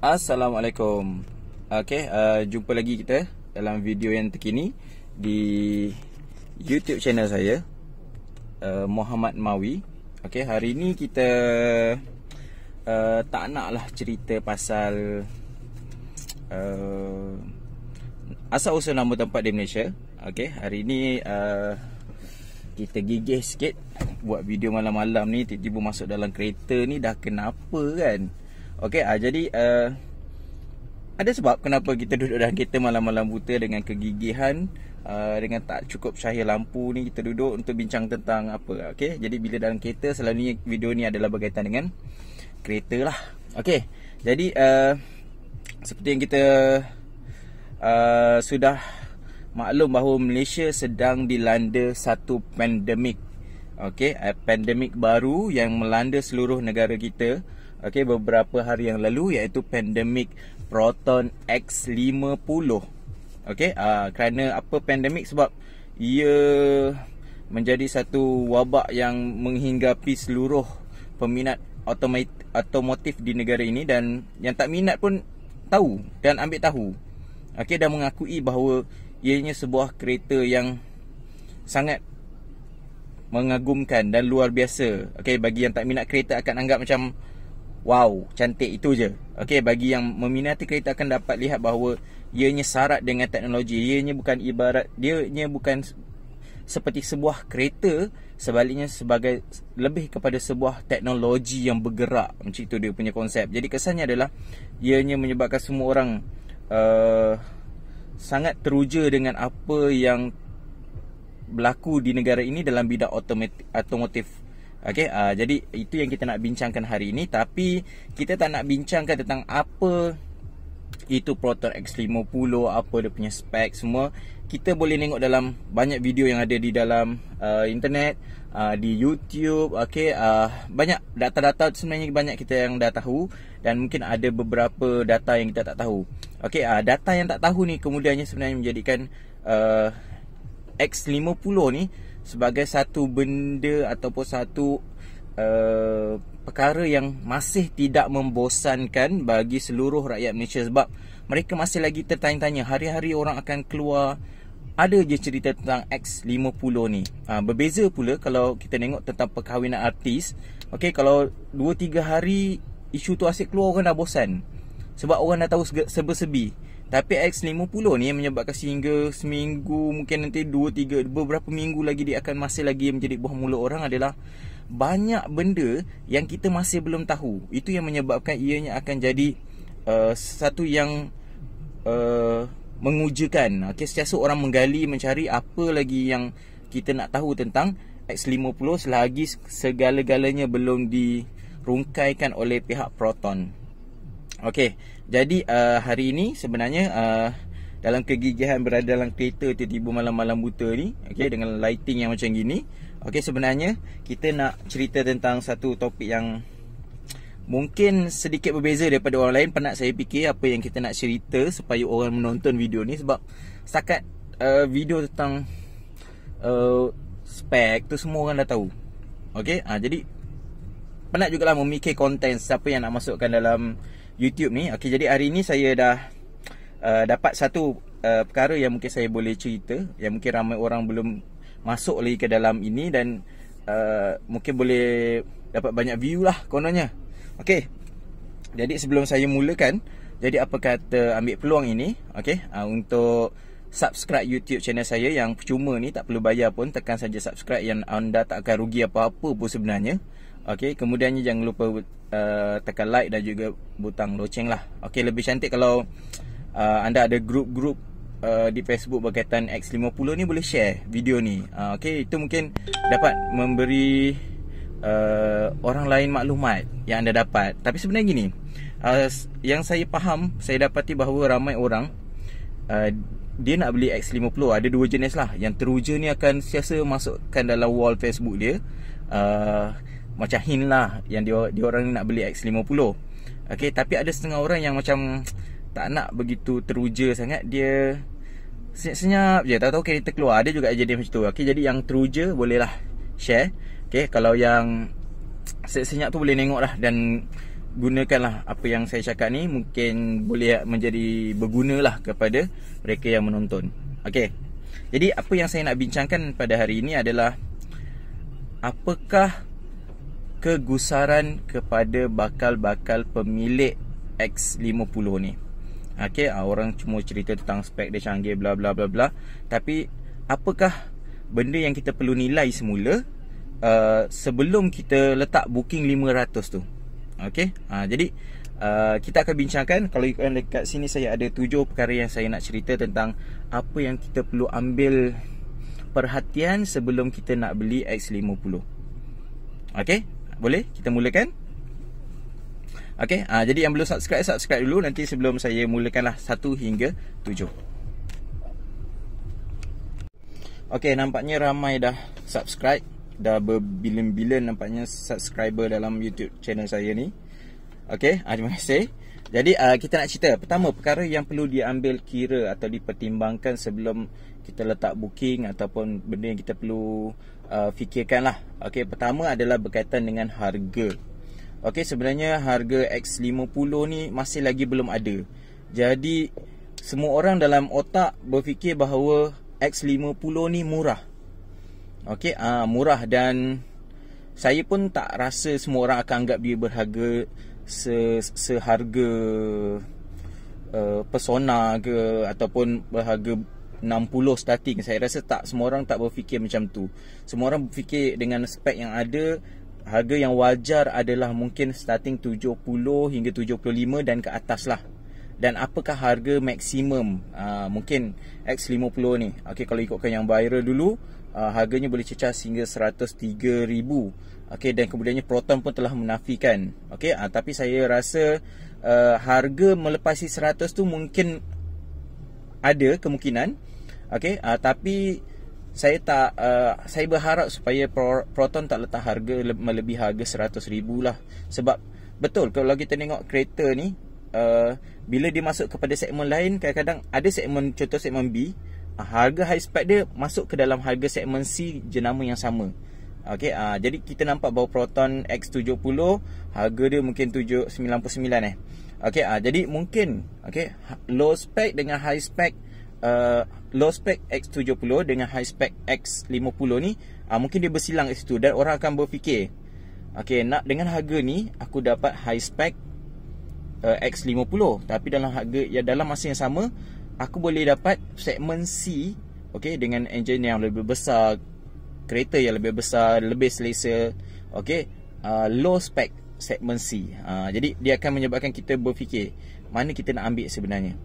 Assalamualaikum Okay, uh, jumpa lagi kita dalam video yang terkini Di YouTube channel saya uh, Muhammad Mawi Okay, hari ni kita uh, Tak nak lah cerita pasal uh, Asal-usul nama tempat di Malaysia Okay, hari ni uh, Kita gigih sikit Buat video malam-malam ni Tiba-tiba masuk dalam kereta ni Dah kenapa kan Okey, ah jadi uh, ada sebab kenapa kita duduk dalam kereta malam-malam buta dengan kegigihan uh, dengan tak cukup cahaya lampu ni kita duduk untuk bincang tentang apa. Okey, jadi bila dalam kereta selalunya video ni adalah berkaitan dengan kereta lah. Okey, jadi uh, seperti yang kita uh, sudah maklum bahawa Malaysia sedang dilanda satu pandemik. okay, pandemik baru yang melanda seluruh negara kita okay, beberapa hari yang lalu iaitu pandemik Proton X50. Okey, uh, kerana apa pandemik sebab ia menjadi satu wabak yang menghinggapi seluruh peminat automat- automotif di negara ini dan yang tak minat pun tahu dan ambil tahu. Okey, dan mengakui bahawa ianya sebuah kereta yang sangat mengagumkan dan luar biasa. Okey bagi yang tak minat kereta akan anggap macam Wow, cantik itu je. Okay, bagi yang meminati kereta akan dapat lihat bahawa ianya syarat dengan teknologi. Ianya bukan ibarat dianya bukan seperti sebuah kereta, sebaliknya sebagai lebih kepada sebuah teknologi yang bergerak. Macam itu dia punya konsep. Jadi kesannya adalah ianya menyebabkan semua orang uh, sangat teruja dengan apa yang berlaku di negara ini dalam bidang automotif. Okay, uh, jadi itu yang kita nak bincangkan hari ini Tapi kita tak nak bincangkan tentang apa itu Proton X50 Apa dia punya spek semua Kita boleh tengok dalam banyak video yang ada di dalam uh, internet uh, Di YouTube okay, uh, Banyak data-data sebenarnya banyak kita yang dah tahu Dan mungkin ada beberapa data yang kita tak tahu okay, uh, Data yang tak tahu ni kemudiannya sebenarnya menjadikan uh, X50 ni sebagai satu benda ataupun satu uh, perkara yang masih tidak membosankan bagi seluruh rakyat Malaysia sebab mereka masih lagi tertanya-tanya hari-hari orang akan keluar ada je cerita tentang X50 ni. Ha, berbeza pula kalau kita tengok tentang perkahwinan artis. okay kalau 2 3 hari isu tu asyik keluar orang dah bosan. Sebab orang dah tahu sebesebi. Seber- tapi X50 ni yang menyebabkan sehingga seminggu mungkin nanti 2, 3, beberapa minggu lagi dia akan masih lagi menjadi buah mulut orang adalah banyak benda yang kita masih belum tahu. Itu yang menyebabkan ianya akan jadi uh, satu yang uh, mengujakan. Okay, secara orang menggali mencari apa lagi yang kita nak tahu tentang X50 selagi segala-galanya belum dirungkaikan oleh pihak Proton. Okey. Jadi uh, hari ini sebenarnya uh, dalam kegigihan berada dalam kereta tiba-tiba malam-malam buta ni okay, Dengan lighting yang macam gini okay, Sebenarnya kita nak cerita tentang satu topik yang mungkin sedikit berbeza daripada orang lain Pernah saya fikir apa yang kita nak cerita supaya orang menonton video ni Sebab setakat uh, video tentang uh, spek tu semua orang dah tahu okay, uh, ah, Jadi penat juga lah memikir konten siapa yang nak masukkan dalam YouTube ni. okay. jadi hari ni saya dah uh, dapat satu uh, perkara yang mungkin saya boleh cerita yang mungkin ramai orang belum masuk lagi ke dalam ini dan uh, mungkin boleh dapat banyak view lah kononnya. Okay. Jadi sebelum saya mulakan, jadi apa kata ambil peluang ini, okay? uh, untuk subscribe YouTube channel saya yang cuma ni tak perlu bayar pun tekan saja subscribe yang anda tak akan rugi apa-apa pun sebenarnya. Okey, kemudiannya jangan lupa uh, tekan like dan juga butang loceng lah. Okey lebih cantik kalau uh, anda ada grup-grup uh, di Facebook berkaitan X50 ni boleh share video ni. Uh, Okey itu mungkin dapat memberi Uh, orang lain maklumat yang anda dapat tapi sebenarnya gini uh, yang saya faham saya dapati bahawa ramai orang uh, dia nak beli X50 ada dua jenis lah yang teruja ni akan siasa masukkan dalam wall Facebook dia uh, macam hin lah yang dia dia orang nak beli X50. Okey, tapi ada setengah orang yang macam tak nak begitu teruja sangat dia senyap-senyap je tahu-tahu kereta keluar ada juga jadi macam tu okey jadi yang teruja bolehlah share okey kalau yang senyap-senyap tu boleh tengok lah dan gunakanlah apa yang saya cakap ni mungkin boleh menjadi berguna lah kepada mereka yang menonton okey jadi apa yang saya nak bincangkan pada hari ini adalah apakah kegusaran kepada bakal-bakal pemilik X50 ni. Okey, ah, orang cuma cerita tentang spek dia canggih bla bla bla bla, tapi apakah benda yang kita perlu nilai semula uh, sebelum kita letak booking 500 tu? Okey, ha, jadi uh, kita akan bincangkan kalau ikutkan dekat sini saya ada tujuh perkara yang saya nak cerita tentang apa yang kita perlu ambil perhatian sebelum kita nak beli X50. okay? boleh kita mulakan Okay, ha, ah, jadi yang belum subscribe, subscribe dulu nanti sebelum saya mulakanlah 1 hingga 7. Okay, nampaknya ramai dah subscribe, dah berbilion-bilion nampaknya subscriber dalam YouTube channel saya ni. Okay, ha, ah, terima kasih. Jadi uh, kita nak cerita, pertama perkara yang perlu diambil kira atau dipertimbangkan sebelum kita letak booking ataupun benda yang kita perlu uh, fikirkanlah. Okey, pertama adalah berkaitan dengan harga. Okey, sebenarnya harga X50 ni masih lagi belum ada. Jadi semua orang dalam otak berfikir bahawa X50 ni murah. Okey, uh, murah dan saya pun tak rasa semua orang akan anggap dia berharga se seharga uh, persona ke ataupun berharga 60 starting Saya rasa tak semua orang tak berfikir macam tu Semua orang berfikir dengan spek yang ada Harga yang wajar adalah mungkin starting 70 hingga 75 dan ke atas lah Dan apakah harga maksimum ah, mungkin X50 ni Okay kalau ikutkan yang viral dulu uh, Harganya boleh cecah sehingga 103,000 Okay dan kemudiannya Proton pun telah menafikan Okay uh, ah, tapi saya rasa uh, harga melepasi 100 tu mungkin ada kemungkinan Okey, uh, tapi saya tak uh, saya berharap supaya Proton tak letak harga le- melebihi harga 100,000 lah. Sebab betul kalau kita tengok kereta ni uh, bila dia masuk kepada segmen lain kadang-kadang ada segmen contoh segmen B, harga high spec dia masuk ke dalam harga segmen C jenama yang sama. Okay, uh, jadi kita nampak bahawa Proton X70 harga dia mungkin 799 eh. Okay, uh, jadi mungkin okay, ha, low spec dengan high spec uh, low spec X70 dengan high spec X50 ni uh, mungkin dia bersilang kat situ dan orang akan berfikir okey nak dengan harga ni aku dapat high spec uh, X50 tapi dalam harga ya dalam masa yang sama aku boleh dapat segmen C okey dengan engine yang lebih besar kereta yang lebih besar lebih selesa okey uh, low spec segmen C uh, jadi dia akan menyebabkan kita berfikir mana kita nak ambil sebenarnya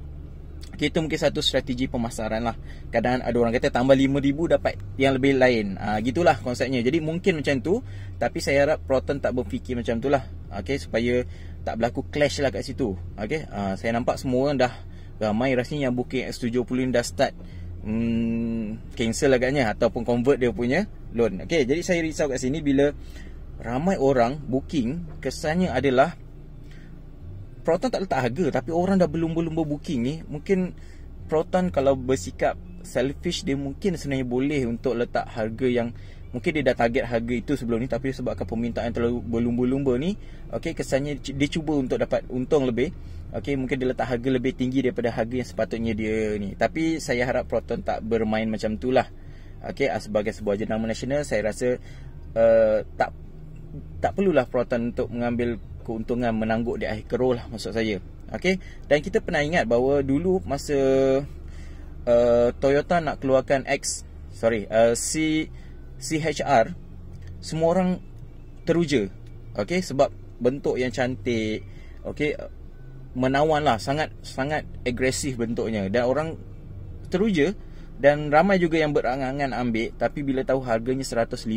Okay, itu mungkin satu strategi pemasaran lah. Kadang kadang ada orang kata tambah RM5,000 dapat yang lebih lain. Uh, gitulah konsepnya. Jadi mungkin macam tu. Tapi saya harap Proton tak berfikir macam tu lah. Okay, supaya tak berlaku clash lah kat situ. Okay, uh, saya nampak semua orang dah ramai rasanya yang booking X70 ni dah start um, cancel lah agaknya ataupun convert dia punya loan. Okay, jadi saya risau kat sini bila ramai orang booking kesannya adalah Proton tak letak harga tapi orang dah berlumba-lumba booking ni mungkin Proton kalau bersikap selfish dia mungkin sebenarnya boleh untuk letak harga yang mungkin dia dah target harga itu sebelum ni tapi sebabkan permintaan terlalu berlumba-lumba ni okay kesannya dia cuba untuk dapat untung lebih okay mungkin dia letak harga lebih tinggi daripada harga yang sepatutnya dia ni tapi saya harap Proton tak bermain macam tu lah, okay sebagai sebuah jenama nasional saya rasa uh, tak tak perlulah Proton untuk mengambil keuntungan menangguk di akhir keruh lah maksud saya. Okay. Dan kita pernah ingat bahawa dulu masa uh, Toyota nak keluarkan X, sorry, uh, eh, CHR, semua orang teruja. Okay. Sebab bentuk yang cantik. Okay. Menawan lah. Sangat, sangat agresif bentuknya. Dan orang teruja dan ramai juga yang berangan-angan ambil tapi bila tahu harganya 150,000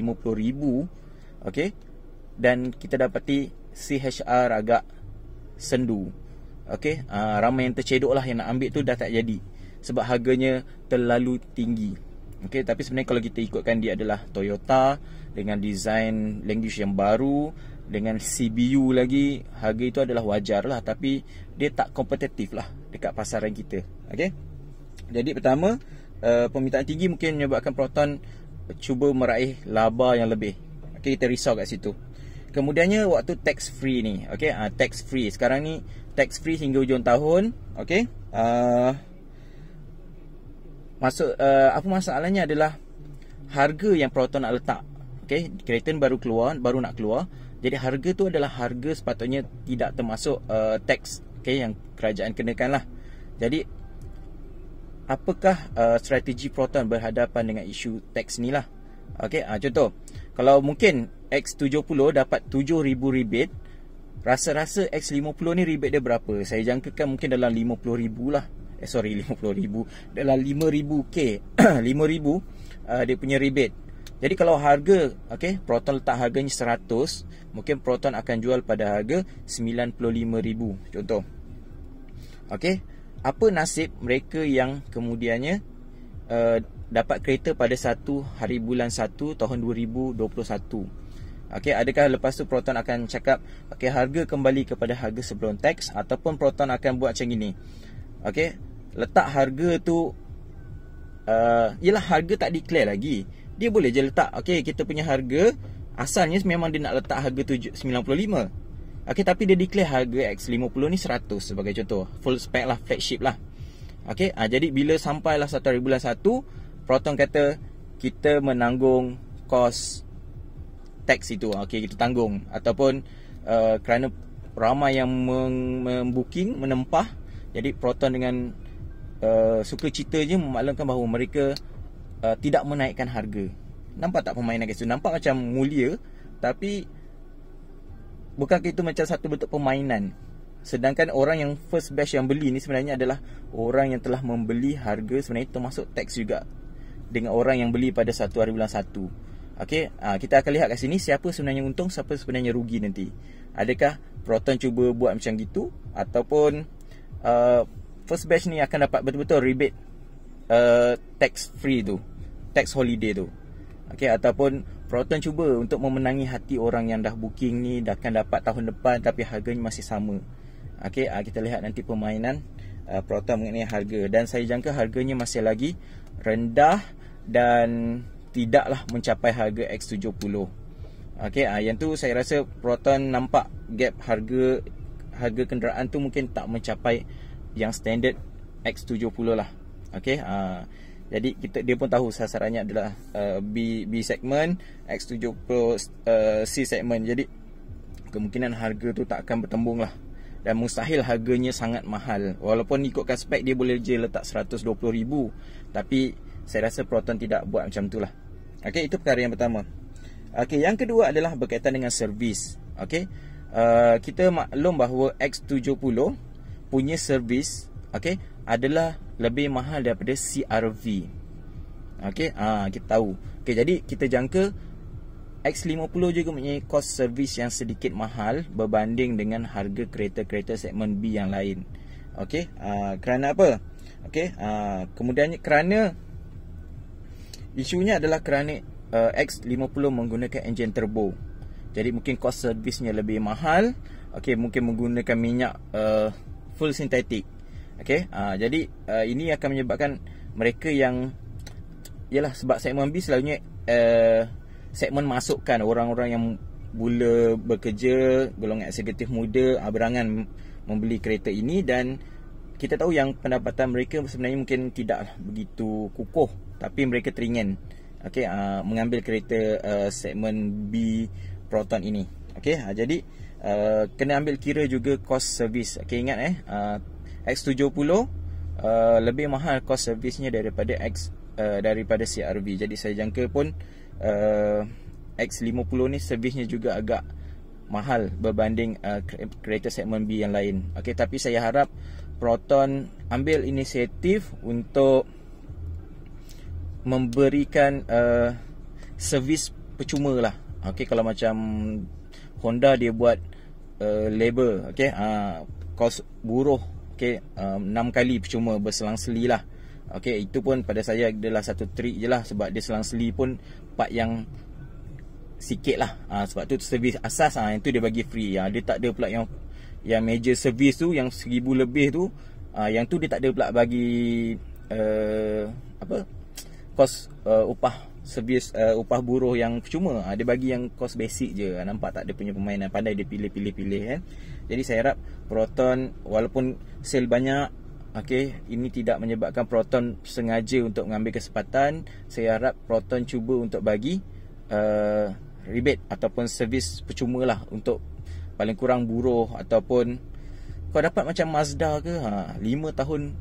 okay? dan kita dapati C-HR agak sendu. okay uh, ah, ramai yang tercedok lah yang nak ambil tu dah tak jadi sebab harganya terlalu tinggi. okay tapi sebenarnya kalau kita ikutkan dia adalah Toyota dengan design language yang baru dengan CBU lagi harga itu adalah wajar lah tapi dia tak kompetitif lah dekat pasaran kita. okay Jadi pertama uh, permintaan tinggi mungkin menyebabkan Proton cuba meraih laba yang lebih. okay kita risau kat situ. Kemudiannya waktu tax free ni Okay uh, tax free Sekarang ni tax free hingga hujung tahun Okay uh, ah, Masuk uh, ah, Apa masalahnya adalah Harga yang Proton nak letak Okay Kereta baru keluar Baru nak keluar Jadi harga tu adalah harga sepatutnya Tidak termasuk uh, tax Okay yang kerajaan kenakan lah Jadi Apakah uh, strategi Proton berhadapan dengan isu tax ni lah Okay uh, contoh kalau mungkin X70 dapat 7000 ribet rasa-rasa X50 ni ribet dia berapa saya jangkakan mungkin dalam 50000 lah eh sorry 50000 dalam 5000k 5000 uh, dia punya ribet jadi kalau harga okay, proton letak harganya 100 mungkin proton akan jual pada harga 95000 contoh Okay, apa nasib mereka yang kemudiannya uh, dapat kereta pada satu hari bulan satu tahun 2021. Okey, adakah lepas tu Proton akan cakap okey harga kembali kepada harga sebelum tax ataupun Proton akan buat macam gini. Okey, letak harga tu uh, ialah harga tak declare lagi. Dia boleh je letak okey kita punya harga asalnya memang dia nak letak harga 95. Okey, tapi dia declare harga X50 ni 100 sebagai contoh. Full spec lah, flagship lah. Okey, uh, jadi bila sampailah 1 bulan 1 Proton kata kita menanggung kos tax itu. Ah, okey, kita tanggung ataupun uh, kerana ramai yang membooking, menempah. Jadi Proton dengan uh, suka citanya memaklumkan bahawa mereka uh, tidak menaikkan harga. Nampak tak pemain itu? Nampak macam mulia tapi bukan itu macam satu bentuk permainan. Sedangkan orang yang first batch yang beli ni sebenarnya adalah orang yang telah membeli harga sebenarnya termasuk tax juga dengan orang yang beli pada satu hari bulan satu. Okey, uh, kita akan lihat kat sini siapa sebenarnya untung, siapa sebenarnya rugi nanti. Adakah Proton cuba buat macam gitu ataupun uh, first batch ni akan dapat betul-betul rebate uh, tax free tu, tax holiday tu. okay, ataupun Proton cuba untuk memenangi hati orang yang dah booking ni dah akan dapat tahun depan tapi harganya masih sama. okay, uh, kita lihat nanti permainan uh, Proton mengenai harga dan saya jangka harganya masih lagi rendah dan tidaklah mencapai harga X70. Okey, ah yang tu saya rasa Proton nampak gap harga harga kenderaan tu mungkin tak mencapai yang standard X70 lah. Okey, ah jadi kita dia pun tahu sasarannya adalah uh, B B segment, X70 uh, eh, C segment. Jadi kemungkinan harga tu tak akan bertembung lah dan mustahil harganya sangat mahal. Walaupun ikutkan spek dia boleh je letak 120 ribu, tapi saya rasa proton tidak buat macam tu lah Okay, itu perkara yang pertama Okay, yang kedua adalah berkaitan dengan servis Okay, uh, kita maklum bahawa X70 punya servis Okay, adalah lebih mahal daripada CRV Okay, uh, ah, kita tahu Okay, jadi kita jangka X50 juga punya kos servis yang sedikit mahal Berbanding dengan harga kereta-kereta segmen B yang lain Okay, uh, ah, kerana apa? Okay, uh, ah, kemudian kerana Isunya adalah kerana eh, uh, X50 menggunakan enjin turbo. Jadi mungkin kos servisnya lebih mahal. okay, mungkin menggunakan minyak uh, full sintetik, okay, uh, ha, jadi uh, ini akan menyebabkan mereka yang ialah sebab segmen B selalunya uh, segmen masukkan orang-orang yang mula bekerja, golongan eksekutif muda, aberangan ah, membeli kereta ini dan kita tahu yang pendapatan mereka sebenarnya mungkin tidak begitu kukuh tapi mereka teringin okay, uh, ah, mengambil kereta uh, segmen B Proton ini Okay, uh, ah, jadi uh, kena ambil kira juga kos servis okey ingat eh uh, X70 uh, lebih mahal kos servisnya daripada X uh, daripada CRV jadi saya jangka pun uh, X50 ni servisnya juga agak mahal berbanding uh, kereta segmen B yang lain Okay, tapi saya harap Proton ambil inisiatif untuk memberikan uh, servis percuma lah. Okay, kalau macam Honda dia buat uh, labor, okay, uh, kos buruh, okay, um, enam kali percuma berselang-seli lah. Okay, itu pun pada saya adalah satu trik je lah sebab dia selang-seli pun pak yang sikit lah. Uh, sebab tu servis asas lah, uh, yang tu dia bagi free. Uh, dia tak ada pula yang yang major servis tu yang seribu lebih tu uh, yang tu dia tak ada pula bagi uh, apa kos uh, upah sebis uh, upah buruh yang cuma uh, ah, dia bagi yang kos basic je ah, nampak tak dia punya permainan pandai dia pilih-pilih-pilih kan jadi saya harap proton walaupun sel banyak okey ini tidak menyebabkan proton sengaja untuk mengambil kesempatan saya harap proton cuba untuk bagi uh, rebate ataupun servis percuma lah untuk paling kurang buruh ataupun kau dapat macam Mazda ke ha ah, 5 tahun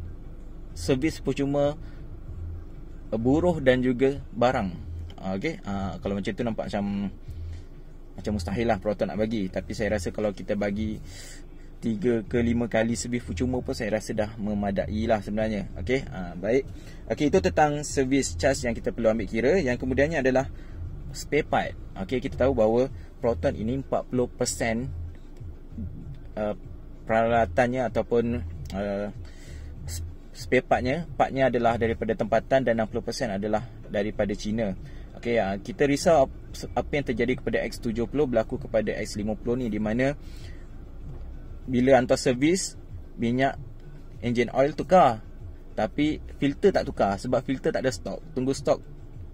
servis percuma buruh dan juga barang. Ah, okay. uh, ah, kalau macam tu nampak macam macam mustahil lah proton nak bagi. Tapi saya rasa kalau kita bagi 3 ke 5 kali servis percuma pun saya rasa dah memadai lah sebenarnya. okay. uh, ah, baik. Okay, itu tentang servis charge yang kita perlu ambil kira. Yang kemudiannya adalah spare part. Okay, kita tahu bahawa proton ini 40% uh, peralatannya ataupun uh, spare partnya partnya adalah daripada tempatan dan 60% adalah daripada China. Okay, uh, ah, kita risau apa yang terjadi kepada X70 berlaku kepada X50 ni di mana bila hantar servis minyak engine oil tukar tapi filter tak tukar sebab filter tak ada stok, tunggu stok.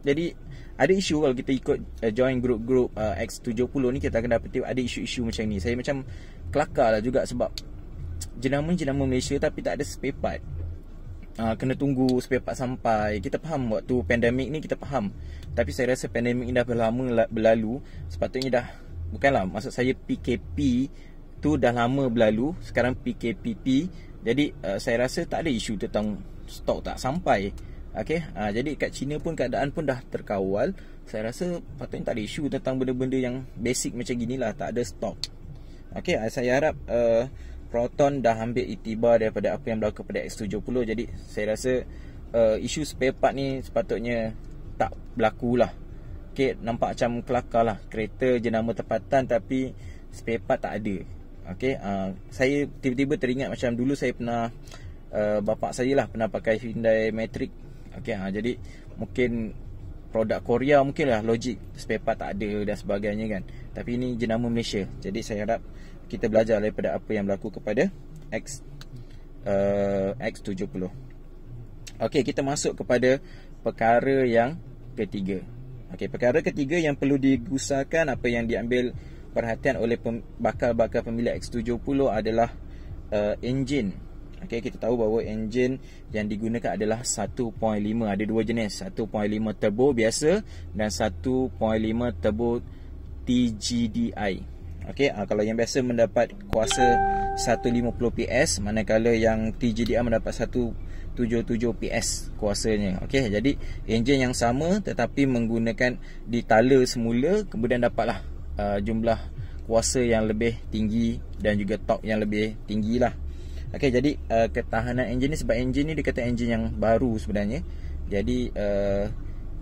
Jadi ada isu kalau kita ikut uh, join group-group eh, uh, X70 ni kita akan dapat ada isu-isu macam ni. Saya macam kelakarlah juga sebab jenama-jenama Malaysia tapi tak ada spare part uh, kena tunggu spare part sampai. Kita faham waktu pandemik ni kita faham. Tapi saya rasa pandemik ni dah berlama berlalu. Sepatutnya dah bukanlah maksud saya PKP tu dah lama berlalu. Sekarang PKPP. Jadi uh, saya rasa tak ada isu tentang stok tak sampai. Okay, Uh, ah, jadi kat China pun keadaan pun dah terkawal. Saya rasa patutnya tak ada isu tentang benda-benda yang basic macam ginilah tak ada stok. Okay, uh, saya harap uh, Proton dah ambil itibar daripada apa yang berlaku pada X70 jadi saya rasa uh, isu spare part ni sepatutnya tak berlaku lah okay, nampak macam kelakar lah kereta jenama tempatan tapi spare part tak ada okay, uh, saya tiba-tiba teringat macam dulu saya pernah uh, bapak saya lah pernah pakai Hyundai Matrix okay, uh, jadi mungkin produk Korea mungkin lah logik spare part tak ada dan sebagainya kan tapi ini jenama Malaysia jadi saya harap kita belajar daripada apa yang berlaku kepada X uh, X70. Okey, kita masuk kepada perkara yang ketiga. Okey, perkara ketiga yang perlu digusarkan apa yang diambil perhatian oleh bakal-bakal pemilik X70 adalah uh, enjin. Okey, kita tahu bahawa enjin yang digunakan adalah 1.5. Ada dua jenis, 1.5 turbo biasa dan 1.5 turbo TGDI. Okey, ha, kalau yang biasa mendapat kuasa 150 PS, manakala yang TJDM mendapat 177 PS kuasanya. Okey, jadi enjin yang sama tetapi menggunakan ditala semula kemudian dapatlah uh, jumlah kuasa yang lebih tinggi dan juga torque yang lebih tinggilah. Okey, jadi uh, ketahanan enjin ni sebab enjin ni dikatakan enjin yang baru sebenarnya. Jadi uh,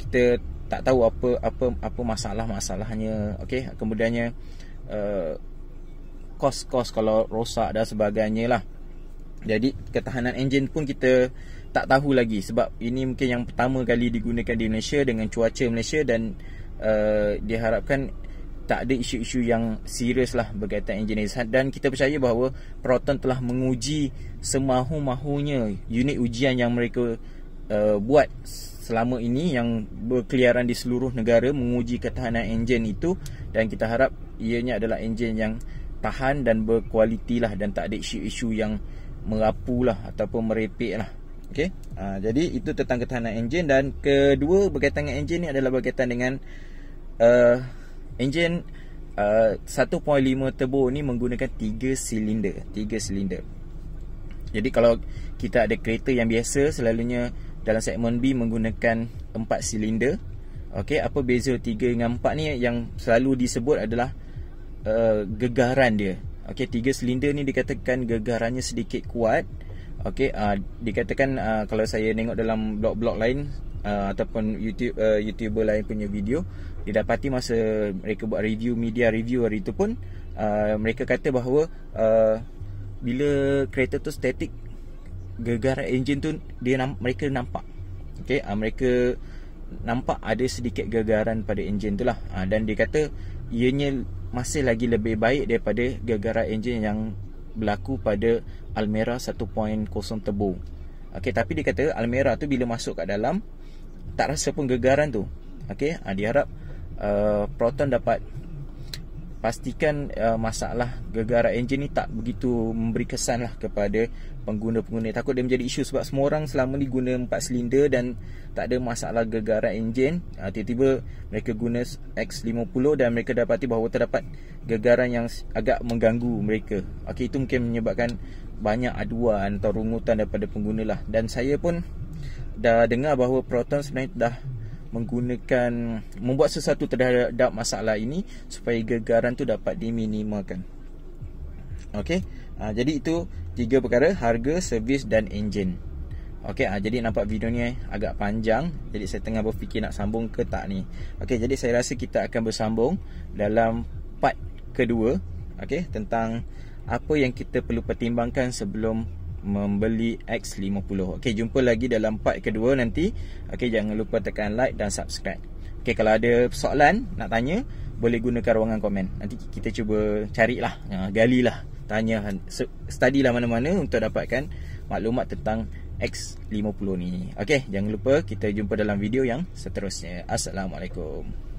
kita tak tahu apa apa apa masalah-masalahnya. Okey, kemudiannya Eh, kos-kos uh, kalau rosak dan sebagainya lah. Jadi ketahanan enjin pun kita tak tahu lagi sebab ini mungkin yang pertama kali digunakan di Malaysia dengan cuaca Malaysia dan uh, diharapkan tak ada isu-isu yang serius lah berkaitan enjin ini. Dan kita percaya bahawa Proton telah menguji semahu-mahunya unit ujian yang mereka uh, buat selama ini yang berkeliaran di seluruh negara menguji ketahanan enjin itu dan kita harap ianya adalah enjin yang tahan dan berkualiti lah dan tak ada isu-isu yang merapu lah ataupun merepek lah okay? ha, jadi itu tentang ketahanan enjin dan kedua berkaitan dengan enjin ni adalah berkaitan dengan uh, enjin uh, 1.5 turbo ni menggunakan 3 silinder 3 silinder jadi kalau kita ada kereta yang biasa selalunya dalam segmen B menggunakan 4 silinder okay? apa beza 3 dengan 4 ni yang selalu disebut adalah Uh, gegaran dia. Okey, tiga silinder ni dikatakan gegarannya sedikit kuat. Okey, uh, dikatakan uh, kalau saya tengok dalam blog-blog lain uh, ataupun YouTube uh, YouTuber lain punya video, didapati masa mereka buat review media review hari tu pun uh, mereka kata bahawa uh, bila kereta tu statik gegaran enjin tu dia mereka nampak. Okey, uh, mereka nampak ada sedikit gegaran pada enjin tu lah uh, dan dia kata ianya masih lagi lebih baik daripada gegara enjin yang berlaku pada Almera 1.0 turbo. Okey, tapi dia kata Almera tu bila masuk kat dalam tak rasa pun gegaran tu. Okey, ha, diharap uh, Proton dapat pastikan uh, masalah gegara enjin ni tak begitu memberi kesan lah kepada pengguna-pengguna takut dia menjadi isu sebab semua orang selama ni guna 4 silinder dan tak ada masalah gegara enjin uh, tiba-tiba mereka guna X50 dan mereka dapati bahawa terdapat gegaran yang agak mengganggu mereka ok itu mungkin menyebabkan banyak aduan atau rungutan daripada pengguna lah dan saya pun dah dengar bahawa Proton sebenarnya dah menggunakan membuat sesuatu terhadap masalah ini supaya gegaran tu dapat diminimalkan. Okey. Ha, jadi itu tiga perkara harga, servis dan enjin. Okey, ha, jadi nampak video ni eh, agak panjang. Jadi saya tengah berfikir nak sambung ke tak ni. Okey, jadi saya rasa kita akan bersambung dalam part kedua, okey, tentang apa yang kita perlu pertimbangkan sebelum membeli X50. Okey, jumpa lagi dalam part kedua nanti. Okey, jangan lupa tekan like dan subscribe. Okey, kalau ada soalan nak tanya, boleh gunakan ruangan komen. Nanti kita cuba carilah, lah, tanya, lah mana-mana untuk dapatkan maklumat tentang X50 ni. Okey, jangan lupa kita jumpa dalam video yang seterusnya. Assalamualaikum.